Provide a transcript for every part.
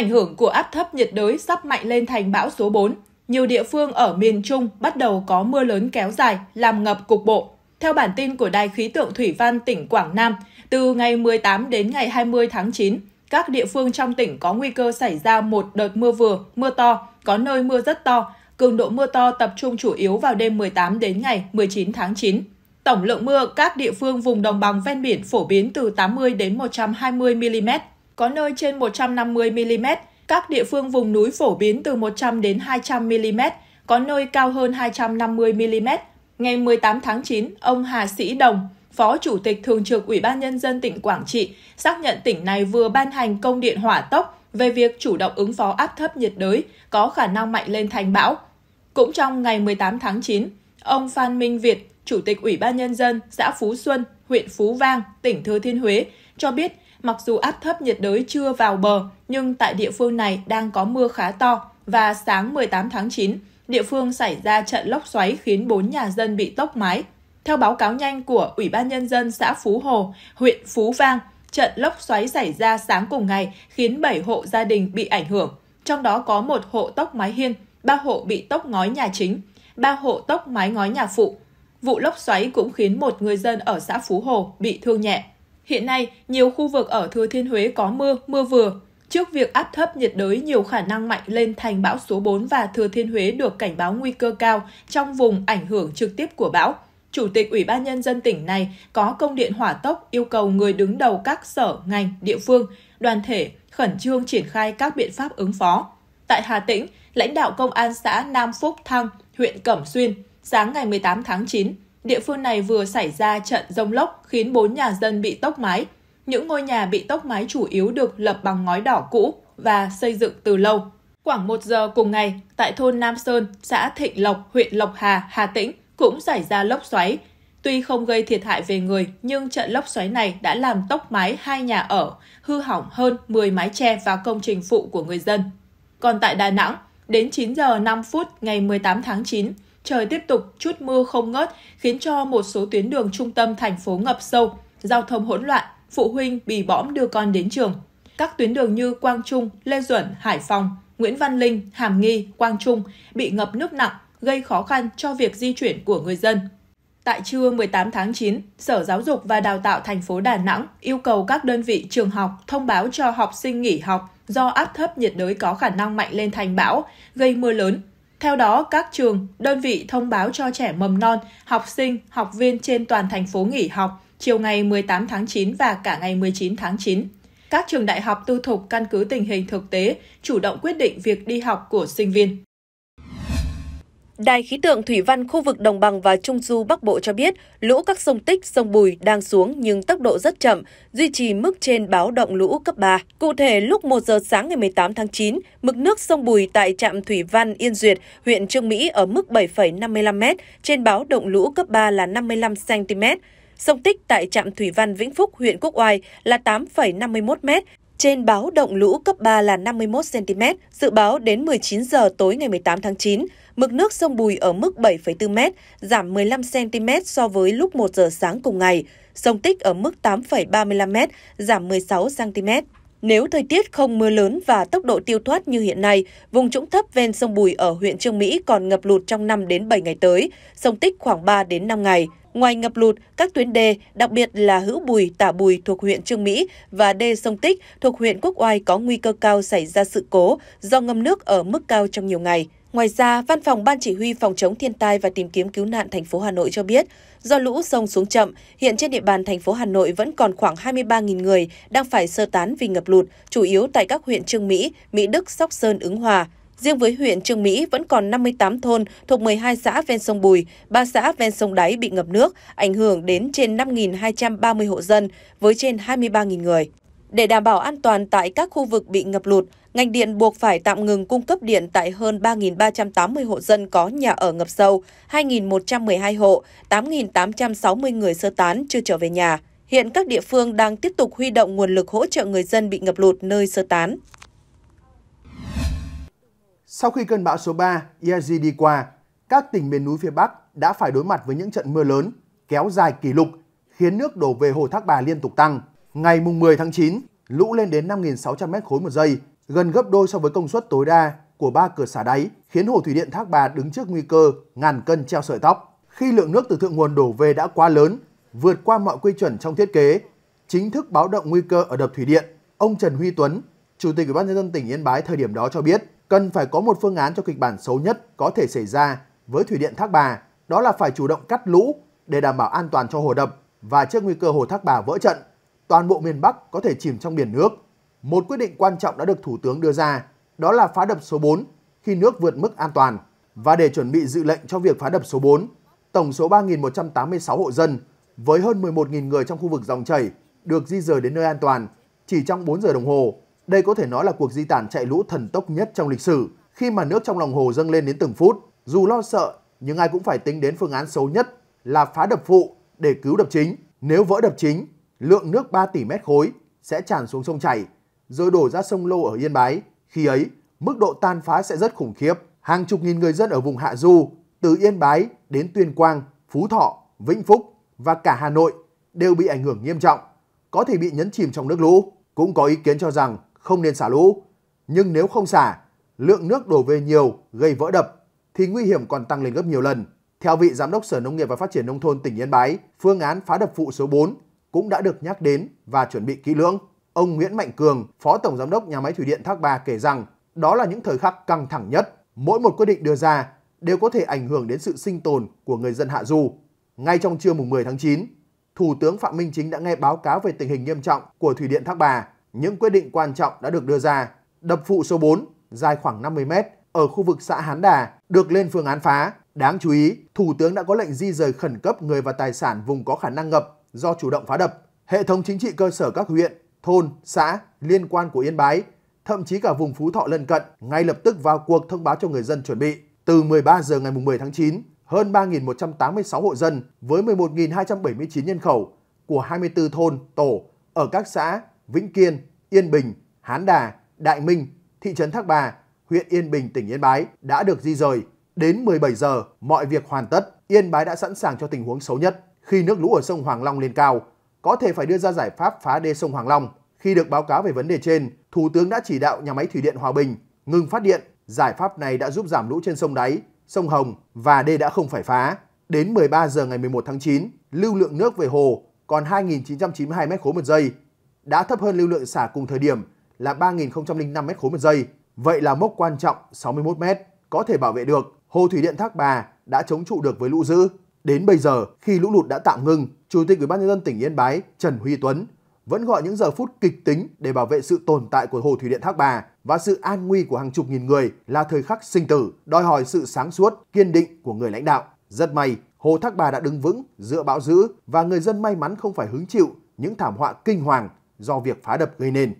Ảnh hưởng của áp thấp nhiệt đới sắp mạnh lên thành bão số 4. Nhiều địa phương ở miền Trung bắt đầu có mưa lớn kéo dài, làm ngập cục bộ. Theo bản tin của Đài khí tượng Thủy văn tỉnh Quảng Nam, từ ngày 18 đến ngày 20 tháng 9, các địa phương trong tỉnh có nguy cơ xảy ra một đợt mưa vừa, mưa to, có nơi mưa rất to. Cường độ mưa to tập trung chủ yếu vào đêm 18 đến ngày 19 tháng 9. Tổng lượng mưa các địa phương vùng đồng bằng ven biển phổ biến từ 80 đến 120 mm, có nơi trên 150 mm, các địa phương vùng núi phổ biến từ 100 đến 200 mm, có nơi cao hơn 250 mm. Ngày 18 tháng 9, ông Hà Sĩ Đồng, Phó Chủ tịch Thường trực Ủy ban Nhân dân tỉnh Quảng Trị, xác nhận tỉnh này vừa ban hành công điện hỏa tốc về việc chủ động ứng phó áp thấp nhiệt đới có khả năng mạnh lên thành bão. Cũng trong ngày 18 tháng 9, ông Phan Minh Việt, Chủ tịch Ủy ban Nhân dân xã Phú Xuân, huyện Phú Vang, tỉnh Thừa Thiên Huế, cho biết Mặc dù áp thấp nhiệt đới chưa vào bờ, nhưng tại địa phương này đang có mưa khá to và sáng 18 tháng 9, địa phương xảy ra trận lốc xoáy khiến 4 nhà dân bị tốc mái. Theo báo cáo nhanh của Ủy ban Nhân dân xã Phú Hồ, huyện Phú Vang, trận lốc xoáy xảy ra sáng cùng ngày khiến 7 hộ gia đình bị ảnh hưởng, trong đó có một hộ tốc mái hiên, 3 hộ bị tốc ngói nhà chính, 3 hộ tốc mái ngói nhà phụ. Vụ lốc xoáy cũng khiến một người dân ở xã Phú Hồ bị thương nhẹ. Hiện nay, nhiều khu vực ở Thừa Thiên Huế có mưa, mưa vừa. Trước việc áp thấp nhiệt đới nhiều khả năng mạnh lên thành bão số 4 và Thừa Thiên Huế được cảnh báo nguy cơ cao trong vùng ảnh hưởng trực tiếp của bão, Chủ tịch Ủy ban Nhân dân tỉnh này có công điện hỏa tốc yêu cầu người đứng đầu các sở, ngành, địa phương, đoàn thể khẩn trương triển khai các biện pháp ứng phó. Tại Hà Tĩnh, lãnh đạo Công an xã Nam Phúc Thăng, huyện Cẩm Xuyên, sáng ngày 18 tháng 9, địa phương này vừa xảy ra trận rông lốc khiến 4 nhà dân bị tốc mái. Những ngôi nhà bị tốc mái chủ yếu được lập bằng ngói đỏ cũ và xây dựng từ lâu. Khoảng 1 giờ cùng ngày, tại thôn Nam Sơn, xã Thịnh Lộc, huyện Lộc Hà, Hà Tĩnh cũng xảy ra lốc xoáy. Tuy không gây thiệt hại về người, nhưng trận lốc xoáy này đã làm tốc mái hai nhà ở, hư hỏng hơn 10 mái tre và công trình phụ của người dân. Còn tại Đà Nẵng, đến 9 giờ 5 phút ngày 18 tháng 9, trời tiếp tục chút mưa không ngớt khiến cho một số tuyến đường trung tâm thành phố ngập sâu, giao thông hỗn loạn, phụ huynh bị bõm đưa con đến trường. Các tuyến đường như Quang Trung, Lê Duẩn, Hải Phòng, Nguyễn Văn Linh, Hàm Nghi, Quang Trung bị ngập nước nặng, gây khó khăn cho việc di chuyển của người dân. Tại trưa 18 tháng 9, Sở Giáo dục và Đào tạo thành phố Đà Nẵng yêu cầu các đơn vị trường học thông báo cho học sinh nghỉ học do áp thấp nhiệt đới có khả năng mạnh lên thành bão, gây mưa lớn, theo đó, các trường, đơn vị thông báo cho trẻ mầm non, học sinh, học viên trên toàn thành phố nghỉ học chiều ngày 18 tháng 9 và cả ngày 19 tháng 9. Các trường đại học tư thục căn cứ tình hình thực tế, chủ động quyết định việc đi học của sinh viên. Đài khí tượng thủy văn khu vực đồng bằng và trung du Bắc Bộ cho biết, lũ các sông Tích, sông Bùi đang xuống nhưng tốc độ rất chậm, duy trì mức trên báo động lũ cấp 3. Cụ thể, lúc 1 giờ sáng ngày 18 tháng 9, mực nước sông Bùi tại trạm thủy văn Yên Duyệt, huyện Trương Mỹ ở mức 7,55 m, trên báo động lũ cấp 3 là 55 cm. Sông Tích tại trạm thủy văn Vĩnh Phúc, huyện Quốc Oai là 8,51 m, trên báo động lũ cấp 3 là 51 cm, dự báo đến 19 giờ tối ngày 18 tháng 9. Mực nước sông Bùi ở mức 7,4 m, giảm 15 cm so với lúc 1 giờ sáng cùng ngày. Sông Tích ở mức 8,35 m, giảm 16 cm. Nếu thời tiết không mưa lớn và tốc độ tiêu thoát như hiện nay, vùng trũng thấp ven sông Bùi ở huyện Trương Mỹ còn ngập lụt trong 5 đến 7 ngày tới, sông Tích khoảng 3 đến 5 ngày. Ngoài ngập lụt, các tuyến đê, đặc biệt là Hữu Bùi, Tả Bùi thuộc huyện Trương Mỹ và đê sông Tích thuộc huyện Quốc Oai có nguy cơ cao xảy ra sự cố do ngâm nước ở mức cao trong nhiều ngày. Ngoài ra, Văn phòng Ban Chỉ huy Phòng chống thiên tai và tìm kiếm cứu nạn thành phố Hà Nội cho biết, do lũ sông xuống chậm, hiện trên địa bàn thành phố Hà Nội vẫn còn khoảng 23.000 người đang phải sơ tán vì ngập lụt, chủ yếu tại các huyện Trương Mỹ, Mỹ Đức, Sóc Sơn, Ứng Hòa. Riêng với huyện Trương Mỹ vẫn còn 58 thôn thuộc 12 xã ven sông Bùi, 3 xã ven sông Đáy bị ngập nước, ảnh hưởng đến trên 5.230 hộ dân với trên 23.000 người. Để đảm bảo an toàn tại các khu vực bị ngập lụt, ngành điện buộc phải tạm ngừng cung cấp điện tại hơn 3.380 hộ dân có nhà ở ngập sâu, 2.112 hộ, 8.860 người sơ tán chưa trở về nhà. Hiện các địa phương đang tiếp tục huy động nguồn lực hỗ trợ người dân bị ngập lụt nơi sơ tán. Sau khi cơn bão số 3 Yazi đi qua, các tỉnh miền núi phía Bắc đã phải đối mặt với những trận mưa lớn kéo dài kỷ lục khiến nước đổ về hồ Thác Bà liên tục tăng. Ngày mùng 10 tháng 9, lũ lên đến 5.600 m khối một giây, gần gấp đôi so với công suất tối đa của ba cửa xả đáy, khiến hồ thủy điện Thác Bà đứng trước nguy cơ ngàn cân treo sợi tóc. Khi lượng nước từ thượng nguồn đổ về đã quá lớn, vượt qua mọi quy chuẩn trong thiết kế, chính thức báo động nguy cơ ở đập thủy điện, ông Trần Huy Tuấn, Chủ tịch Ủy ban nhân dân tỉnh Yên Bái thời điểm đó cho biết, cần phải có một phương án cho kịch bản xấu nhất có thể xảy ra với thủy điện Thác Bà, đó là phải chủ động cắt lũ để đảm bảo an toàn cho hồ đập và trước nguy cơ hồ Thác Bà vỡ trận, toàn bộ miền Bắc có thể chìm trong biển nước một quyết định quan trọng đã được Thủ tướng đưa ra, đó là phá đập số 4 khi nước vượt mức an toàn. Và để chuẩn bị dự lệnh cho việc phá đập số 4, tổng số 3.186 hộ dân với hơn 11.000 người trong khu vực dòng chảy được di rời đến nơi an toàn chỉ trong 4 giờ đồng hồ. Đây có thể nói là cuộc di tản chạy lũ thần tốc nhất trong lịch sử khi mà nước trong lòng hồ dâng lên đến từng phút. Dù lo sợ, nhưng ai cũng phải tính đến phương án xấu nhất là phá đập phụ để cứu đập chính. Nếu vỡ đập chính, lượng nước 3 tỷ mét khối sẽ tràn xuống sông chảy rồi đổ ra sông Lô ở Yên Bái. Khi ấy, mức độ tan phá sẽ rất khủng khiếp. Hàng chục nghìn người dân ở vùng Hạ Du, từ Yên Bái đến Tuyên Quang, Phú Thọ, Vĩnh Phúc và cả Hà Nội đều bị ảnh hưởng nghiêm trọng, có thể bị nhấn chìm trong nước lũ. Cũng có ý kiến cho rằng không nên xả lũ, nhưng nếu không xả, lượng nước đổ về nhiều gây vỡ đập thì nguy hiểm còn tăng lên gấp nhiều lần. Theo vị Giám đốc Sở Nông nghiệp và Phát triển Nông thôn tỉnh Yên Bái, phương án phá đập phụ số 4 cũng đã được nhắc đến và chuẩn bị kỹ lưỡng ông Nguyễn Mạnh Cường, Phó Tổng Giám đốc Nhà máy Thủy điện Thác Bà kể rằng đó là những thời khắc căng thẳng nhất. Mỗi một quyết định đưa ra đều có thể ảnh hưởng đến sự sinh tồn của người dân Hạ Du. Ngay trong trưa mùng 10 tháng 9, Thủ tướng Phạm Minh Chính đã nghe báo cáo về tình hình nghiêm trọng của Thủy điện Thác Bà. Những quyết định quan trọng đã được đưa ra. Đập phụ số 4 dài khoảng 50 mét ở khu vực xã Hán Đà được lên phương án phá. Đáng chú ý, Thủ tướng đã có lệnh di rời khẩn cấp người và tài sản vùng có khả năng ngập do chủ động phá đập. Hệ thống chính trị cơ sở các huyện thôn, xã liên quan của Yên Bái, thậm chí cả vùng Phú Thọ lân cận ngay lập tức vào cuộc thông báo cho người dân chuẩn bị. Từ 13 giờ ngày 10 tháng 9, hơn 3.186 hộ dân với 11.279 nhân khẩu của 24 thôn, tổ ở các xã Vĩnh Kiên, Yên Bình, Hán Đà, Đại Minh, thị trấn Thác Bà, huyện Yên Bình, tỉnh Yên Bái đã được di rời. Đến 17 giờ, mọi việc hoàn tất, Yên Bái đã sẵn sàng cho tình huống xấu nhất. Khi nước lũ ở sông Hoàng Long lên cao, có thể phải đưa ra giải pháp phá đê sông Hoàng Long. Khi được báo cáo về vấn đề trên, Thủ tướng đã chỉ đạo nhà máy thủy điện Hòa Bình ngừng phát điện. Giải pháp này đã giúp giảm lũ trên sông Đáy, sông Hồng và đê đã không phải phá. Đến 13 giờ ngày 11 tháng 9, lưu lượng nước về hồ còn 2.992 m 3 một giây, đã thấp hơn lưu lượng xả cùng thời điểm là 3.005 m 3 một giây. Vậy là mốc quan trọng 61 m có thể bảo vệ được. Hồ thủy điện Thác Bà đã chống trụ được với lũ dữ. Đến bây giờ, khi lũ lụt đã tạm ngừng, Chủ tịch Ủy ban nhân dân tỉnh Yên Bái Trần Huy Tuấn vẫn gọi những giờ phút kịch tính để bảo vệ sự tồn tại của Hồ Thủy Điện Thác Bà và sự an nguy của hàng chục nghìn người là thời khắc sinh tử, đòi hỏi sự sáng suốt, kiên định của người lãnh đạo. Rất may, Hồ Thác Bà đã đứng vững giữa bão dữ và người dân may mắn không phải hứng chịu những thảm họa kinh hoàng do việc phá đập gây nên.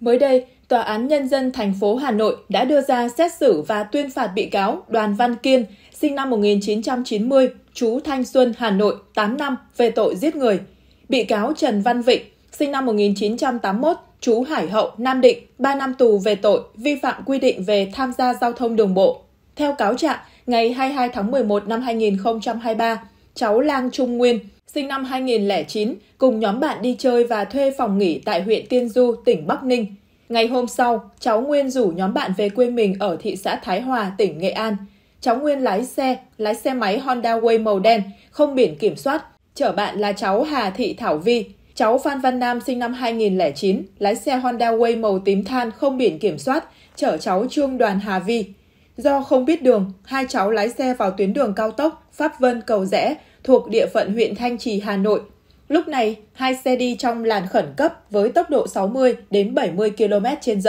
Mới đây, Tòa án Nhân dân thành phố Hà Nội đã đưa ra xét xử và tuyên phạt bị cáo Đoàn Văn Kiên, sinh năm 1990, trú Thanh Xuân, Hà Nội, 8 năm về tội giết người – bị cáo Trần Văn Vịnh, sinh năm 1981, chú Hải Hậu, Nam Định, 3 năm tù về tội vi phạm quy định về tham gia giao thông đường bộ. Theo cáo trạng, ngày 22 tháng 11 năm 2023, cháu Lang Trung Nguyên, sinh năm 2009, cùng nhóm bạn đi chơi và thuê phòng nghỉ tại huyện Tiên Du, tỉnh Bắc Ninh. Ngày hôm sau, cháu Nguyên rủ nhóm bạn về quê mình ở thị xã Thái Hòa, tỉnh Nghệ An. Cháu Nguyên lái xe, lái xe máy Honda Way màu đen, không biển kiểm soát, chở bạn là cháu Hà Thị Thảo Vi. Cháu Phan Văn Nam sinh năm 2009, lái xe Honda Way màu tím than không biển kiểm soát, chở cháu Trương Đoàn Hà Vi. Do không biết đường, hai cháu lái xe vào tuyến đường cao tốc Pháp Vân Cầu Rẽ thuộc địa phận huyện Thanh Trì, Hà Nội. Lúc này, hai xe đi trong làn khẩn cấp với tốc độ 60 đến 70 km h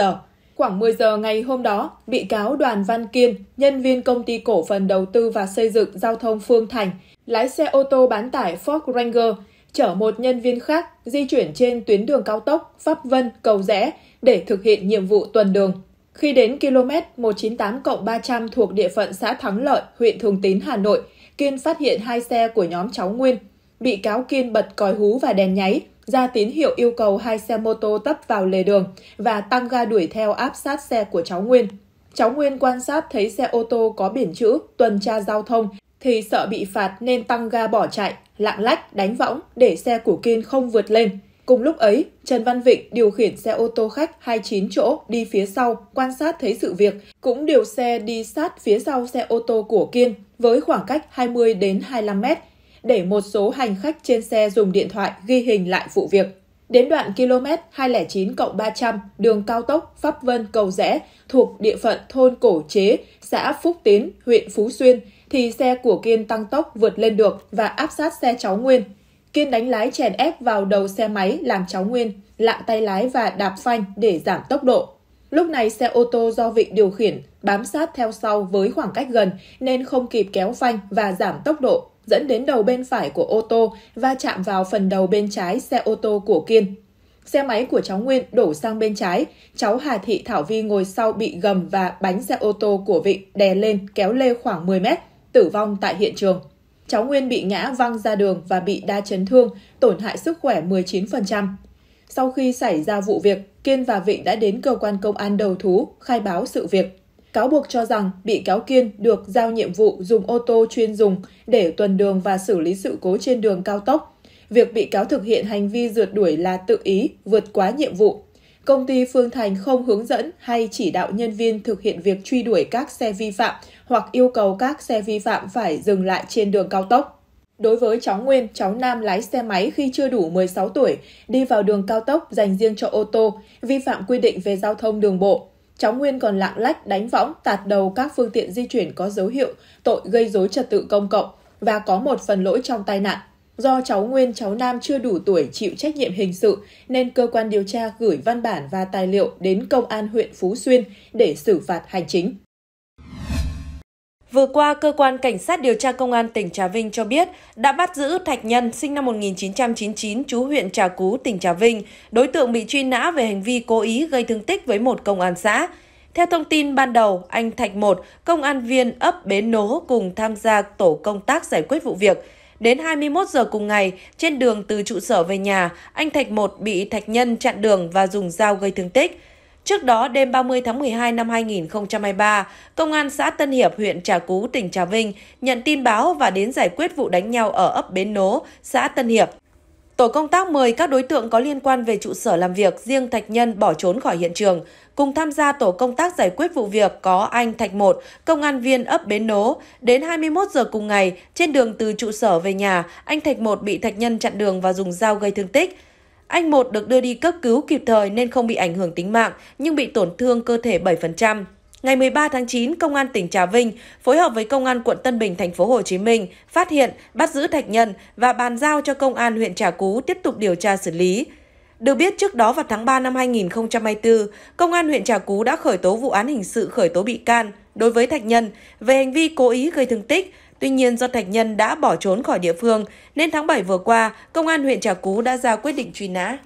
Khoảng 10 giờ ngày hôm đó, bị cáo Đoàn Văn Kiên, nhân viên công ty cổ phần đầu tư và xây dựng giao thông Phương Thành, lái xe ô tô bán tải Ford Ranger chở một nhân viên khác di chuyển trên tuyến đường cao tốc Pháp Vân – Cầu Rẽ để thực hiện nhiệm vụ tuần đường. Khi đến km 198 300 thuộc địa phận xã Thắng Lợi, huyện Thường Tín, Hà Nội, Kiên phát hiện hai xe của nhóm cháu Nguyên. Bị cáo Kiên bật còi hú và đèn nháy, ra tín hiệu yêu cầu hai xe mô tô tấp vào lề đường và tăng ga đuổi theo áp sát xe của cháu Nguyên. Cháu Nguyên quan sát thấy xe ô tô có biển chữ tuần tra giao thông thì sợ bị phạt nên tăng ga bỏ chạy, lạng lách, đánh võng để xe của Kiên không vượt lên. Cùng lúc ấy, Trần Văn Vịnh điều khiển xe ô tô khách 29 chỗ đi phía sau, quan sát thấy sự việc, cũng điều xe đi sát phía sau xe ô tô của Kiên với khoảng cách 20 đến 25 mét để một số hành khách trên xe dùng điện thoại ghi hình lại vụ việc. Đến đoạn km 209 300 đường cao tốc Pháp Vân Cầu Rẽ thuộc địa phận thôn Cổ Chế, xã Phúc tiến huyện Phú Xuyên, thì xe của Kiên tăng tốc vượt lên được và áp sát xe cháu Nguyên. Kiên đánh lái chèn ép vào đầu xe máy làm cháu Nguyên lạng tay lái và đạp phanh để giảm tốc độ. Lúc này xe ô tô do Vịnh điều khiển bám sát theo sau với khoảng cách gần nên không kịp kéo phanh và giảm tốc độ, dẫn đến đầu bên phải của ô tô va chạm vào phần đầu bên trái xe ô tô của Kiên. Xe máy của cháu Nguyên đổ sang bên trái, cháu Hà Thị Thảo Vi ngồi sau bị gầm và bánh xe ô tô của Vịnh đè lên kéo lê khoảng 10 mét tử vong tại hiện trường. Cháu Nguyên bị ngã văng ra đường và bị đa chấn thương, tổn hại sức khỏe 19%. Sau khi xảy ra vụ việc, Kiên và Vịnh đã đến cơ quan công an đầu thú, khai báo sự việc. Cáo buộc cho rằng bị cáo Kiên được giao nhiệm vụ dùng ô tô chuyên dùng để tuần đường và xử lý sự cố trên đường cao tốc. Việc bị cáo thực hiện hành vi rượt đuổi là tự ý, vượt quá nhiệm vụ, công ty Phương Thành không hướng dẫn hay chỉ đạo nhân viên thực hiện việc truy đuổi các xe vi phạm hoặc yêu cầu các xe vi phạm phải dừng lại trên đường cao tốc. Đối với cháu Nguyên, cháu Nam lái xe máy khi chưa đủ 16 tuổi, đi vào đường cao tốc dành riêng cho ô tô, vi phạm quy định về giao thông đường bộ. Cháu Nguyên còn lạng lách đánh võng tạt đầu các phương tiện di chuyển có dấu hiệu tội gây dối trật tự công cộng và có một phần lỗi trong tai nạn. Do cháu Nguyên, cháu Nam chưa đủ tuổi chịu trách nhiệm hình sự nên cơ quan điều tra gửi văn bản và tài liệu đến Công an huyện Phú Xuyên để xử phạt hành chính. Vừa qua, Cơ quan Cảnh sát điều tra Công an tỉnh Trà Vinh cho biết đã bắt giữ Thạch Nhân, sinh năm 1999, chú huyện Trà Cú, tỉnh Trà Vinh, đối tượng bị truy nã về hành vi cố ý gây thương tích với một công an xã. Theo thông tin ban đầu, anh Thạch Một, công an viên ấp Bến Nố cùng tham gia tổ công tác giải quyết vụ việc. Đến 21 giờ cùng ngày, trên đường từ trụ sở về nhà, anh Thạch Một bị Thạch Nhân chặn đường và dùng dao gây thương tích. Trước đó, đêm 30 tháng 12 năm 2023, Công an xã Tân Hiệp, huyện Trà Cú, tỉnh Trà Vinh nhận tin báo và đến giải quyết vụ đánh nhau ở ấp Bến Nố, xã Tân Hiệp. Tổ công tác mời các đối tượng có liên quan về trụ sở làm việc, riêng Thạch Nhân bỏ trốn khỏi hiện trường. Cùng tham gia tổ công tác giải quyết vụ việc có anh Thạch Một, công an viên ấp Bến Nố. Đến 21 giờ cùng ngày, trên đường từ trụ sở về nhà, anh Thạch Một bị Thạch Nhân chặn đường và dùng dao gây thương tích. Anh Một được đưa đi cấp cứu kịp thời nên không bị ảnh hưởng tính mạng, nhưng bị tổn thương cơ thể 7%. Ngày 13 tháng 9, Công an tỉnh Trà Vinh phối hợp với Công an quận Tân Bình, thành phố Hồ Chí Minh phát hiện, bắt giữ Thạch Nhân và bàn giao cho Công an huyện Trà Cú tiếp tục điều tra xử lý. Được biết trước đó vào tháng 3 năm 2024, Công an huyện Trà Cú đã khởi tố vụ án hình sự khởi tố bị can đối với Thạch Nhân về hành vi cố ý gây thương tích. Tuy nhiên do Thạch Nhân đã bỏ trốn khỏi địa phương nên tháng 7 vừa qua, Công an huyện Trà Cú đã ra quyết định truy nã.